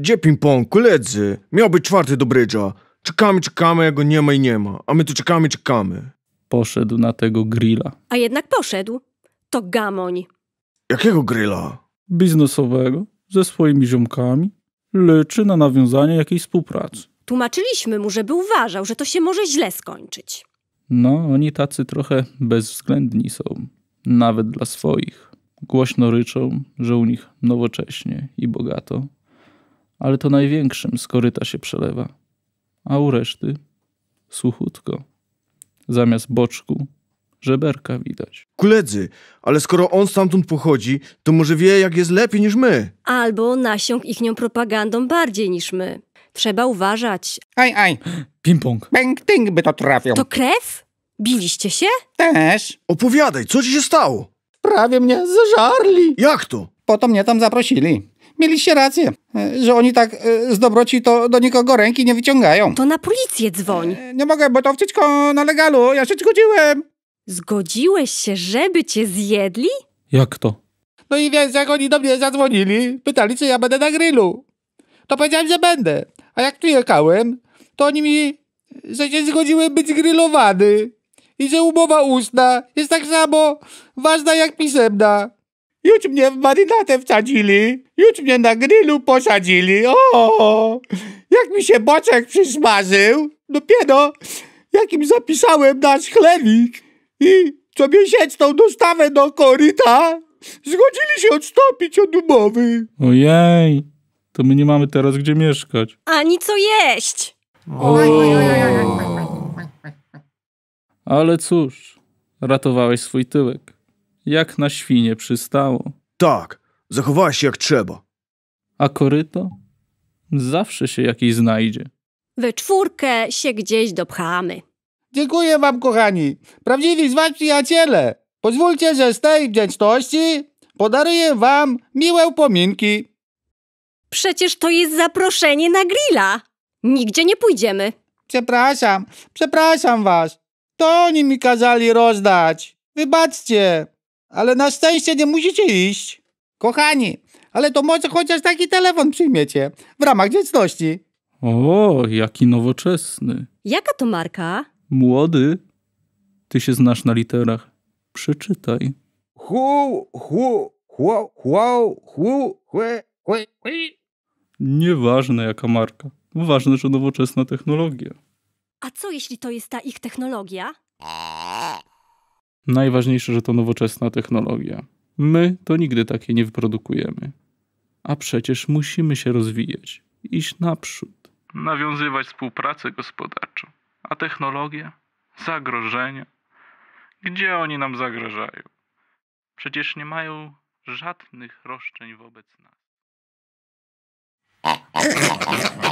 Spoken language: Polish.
Gdzie ping-pong, koledzy? Miał być czwarty do brydża. Czekamy, czekamy, jego nie ma i nie ma. A my tu czekamy, czekamy. Poszedł na tego grilla. A jednak poszedł. To gamoń. Jakiego grilla? Biznesowego, ze swoimi ziomkami. Leczy na nawiązanie jakiejś współpracy. Tłumaczyliśmy mu, żeby uważał, że to się może źle skończyć. No, oni tacy trochę bezwzględni są. Nawet dla swoich. Głośno ryczą, że u nich nowocześnie i bogato ale to największym z koryta się przelewa, a u reszty suchutko. Zamiast boczku żeberka widać. Koledzy, ale skoro on stamtąd pochodzi, to może wie, jak jest lepiej niż my. Albo nasiąg ich nią propagandą bardziej niż my. Trzeba uważać. Aj, aj. Ping-pong. Bęk, ting, by to trafił. To krew? Biliście się? Też. Opowiadaj, co ci się stało? Prawie mnie zażarli. Jak to? Po to mnie tam zaprosili mieliście rację, że oni tak e, z dobroci to do nikogo ręki nie wyciągają. To na policję dzwoń. E, nie mogę, bo to wtyczko na legalu, ja się zgodziłem. Zgodziłeś się, żeby cię zjedli? Jak to? No i więc jak oni do mnie zadzwonili, pytali, czy ja będę na grillu. To powiedziałem, że będę. A jak przyjechałem, to oni mi, że się zgodziły być grillowany. I że umowa ustna jest tak samo ważna jak pisemna. Już mnie w marynatę wsadzili. Już mnie na grillu posadzili. O, jak mi się boczek przysmażył. Dopiero no no, jakim zapisałem nasz chlewik i miesięczną dostawę do koryta, zgodzili się odstąpić od umowy. Ojej, to my nie mamy teraz gdzie mieszkać. Ani co jeść. O. Ale cóż, ratowałeś swój tyłek. Jak na świnie przystało. Tak, zachowałaś się jak trzeba. A koryto? Zawsze się jakiś znajdzie. We czwórkę się gdzieś dopchamy. Dziękuję wam, kochani. Prawdziwi z was przyjaciele. Pozwólcie, że z tej wdzięczności podaruję wam miłe upominki. Przecież to jest zaproszenie na grilla. Nigdzie nie pójdziemy. Przepraszam, przepraszam was. To oni mi kazali rozdać. Wybaczcie. Ale na szczęście nie musicie iść. Kochani, ale to może chociaż taki telefon przyjmiecie w ramach dzieczności. O, jaki nowoczesny. Jaka to marka? Młody. Ty się znasz na literach. Przeczytaj. Hu, hu, hu, hu, hu, hu, hu, hu. Nieważne jaka marka. Ważne, że nowoczesna technologia. A co jeśli to jest ta ich technologia? Najważniejsze, że to nowoczesna technologia. My to nigdy takiej nie wyprodukujemy. A przecież musimy się rozwijać, iść naprzód, nawiązywać współpracę gospodarczą. A technologia? Zagrożenia? Gdzie oni nam zagrażają? Przecież nie mają żadnych roszczeń wobec nas.